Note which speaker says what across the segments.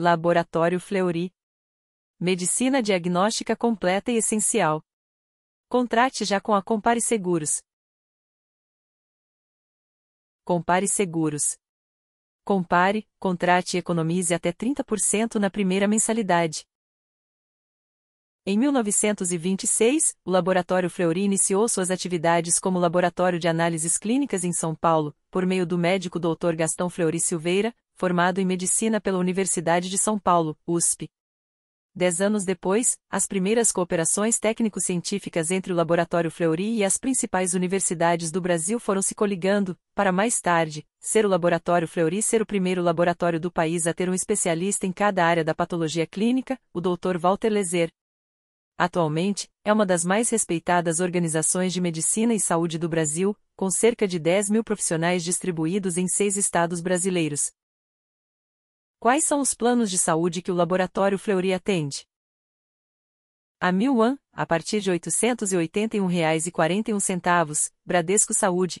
Speaker 1: Laboratório Fleury. Medicina diagnóstica completa e essencial. Contrate já com a Compare Seguros. Compare Seguros. Compare, contrate e economize até 30% na primeira mensalidade. Em 1926, o Laboratório Fleury iniciou suas atividades como laboratório de análises clínicas em São Paulo, por meio do médico Dr. Gastão Fleury Silveira, formado em medicina pela Universidade de São Paulo, USP. Dez anos depois, as primeiras cooperações técnico-científicas entre o Laboratório Fleury e as principais universidades do Brasil foram se coligando, para mais tarde, ser o Laboratório Fleury ser o primeiro laboratório do país a ter um especialista em cada área da patologia clínica, o Dr. Walter Lezer, Atualmente, é uma das mais respeitadas organizações de medicina e saúde do Brasil, com cerca de 10 mil profissionais distribuídos em seis estados brasileiros. Quais são os planos de saúde que o Laboratório Fleury atende? A Milwan, a partir de R$ 881,41, Bradesco Saúde,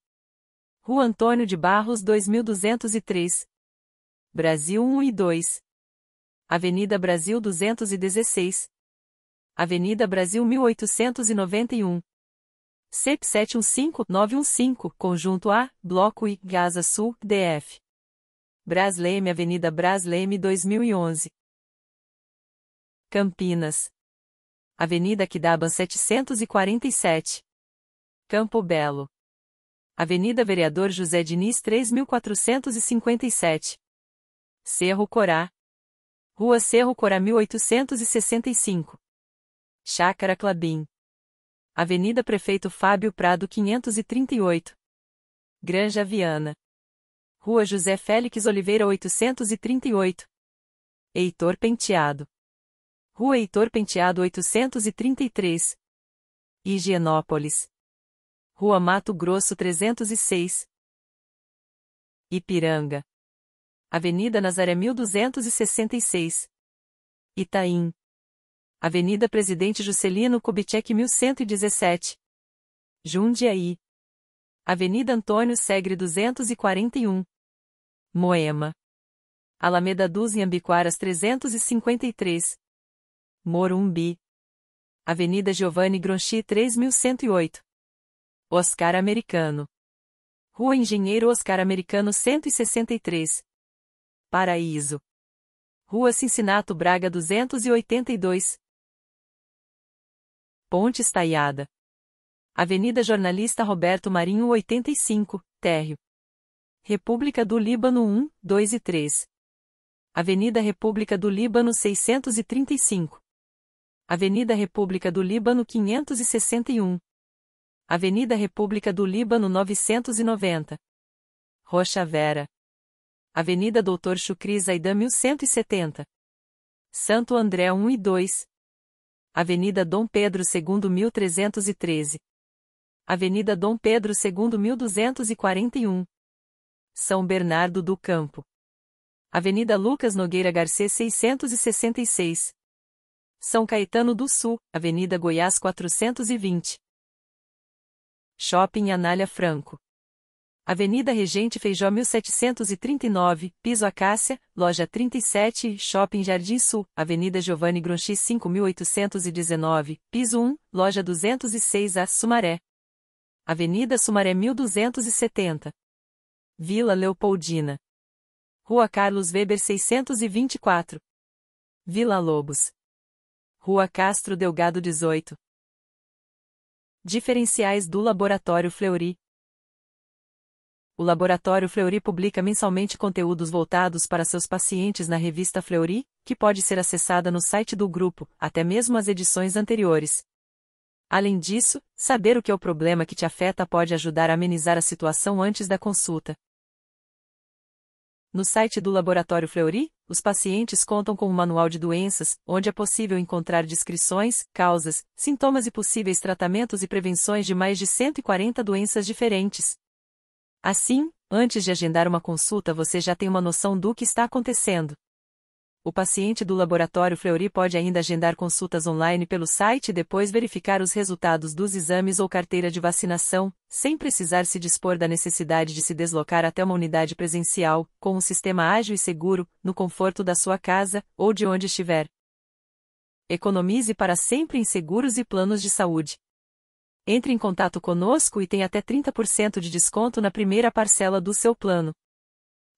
Speaker 1: Rua Antônio de Barros 2203. Brasil 1 e 2. Avenida Brasil 216. Avenida Brasil 1891. CEP 715915, Conjunto A, Bloco I, Gaza Sul, DF. Brasleme Avenida Brasleme 2011. Campinas. Avenida Quidaban 747. Campo Belo. Avenida Vereador José Diniz 3457. Cerro Corá. Rua Cerro Corá 1865. Chácara Clabim. Avenida Prefeito Fábio Prado 538. Granja Viana. Rua José Félix Oliveira 838. Heitor Penteado. Rua Heitor Penteado 833. Higienópolis. Rua Mato Grosso 306, Ipiranga, Avenida Nazaré 1266, Itaim, Avenida Presidente Juscelino Kubitschek 1117, Jundiaí, Avenida Antônio Segre 241, Moema, Alameda dos Ambiquaras 353, Morumbi, Avenida Giovanni Gronchi 3108, Oscar Americano. Rua Engenheiro Oscar Americano 163. Paraíso. Rua Cincinnato Braga 282. Ponte Estaiada. Avenida Jornalista Roberto Marinho 85, Térreo. República do Líbano 1, 2 e 3. Avenida República do Líbano 635. Avenida República do Líbano 561. Avenida República do Líbano 990. Rocha Vera. Avenida Doutor Chucri Zaidan 1170. Santo André 1 e 2. Avenida Dom Pedro II 1313. Avenida Dom Pedro II 1241. São Bernardo do Campo. Avenida Lucas Nogueira Garcês 666. São Caetano do Sul, Avenida Goiás 420. Shopping Anália Franco. Avenida Regente Feijó 1739, Piso Acácia, Loja 37, Shopping Jardim Sul, Avenida Giovanni Grunchi 5819, Piso 1, Loja 206 A, Sumaré. Avenida Sumaré 1270. Vila Leopoldina. Rua Carlos Weber 624. Vila Lobos. Rua Castro Delgado 18. Diferenciais do Laboratório Fleury. O Laboratório Fleury publica mensalmente conteúdos voltados para seus pacientes na revista Fleury, que pode ser acessada no site do grupo, até mesmo as edições anteriores. Além disso, saber o que é o problema que te afeta pode ajudar a amenizar a situação antes da consulta. No site do Laboratório Fleury, os pacientes contam com um manual de doenças, onde é possível encontrar descrições, causas, sintomas e possíveis tratamentos e prevenções de mais de 140 doenças diferentes. Assim, antes de agendar uma consulta, você já tem uma noção do que está acontecendo o paciente do laboratório Fleury pode ainda agendar consultas online pelo site e depois verificar os resultados dos exames ou carteira de vacinação, sem precisar se dispor da necessidade de se deslocar até uma unidade presencial, com um sistema ágil e seguro, no conforto da sua casa ou de onde estiver. Economize para sempre em seguros e planos de saúde. Entre em contato conosco e tem até 30% de desconto na primeira parcela do seu plano.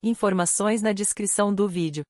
Speaker 1: Informações na descrição do vídeo.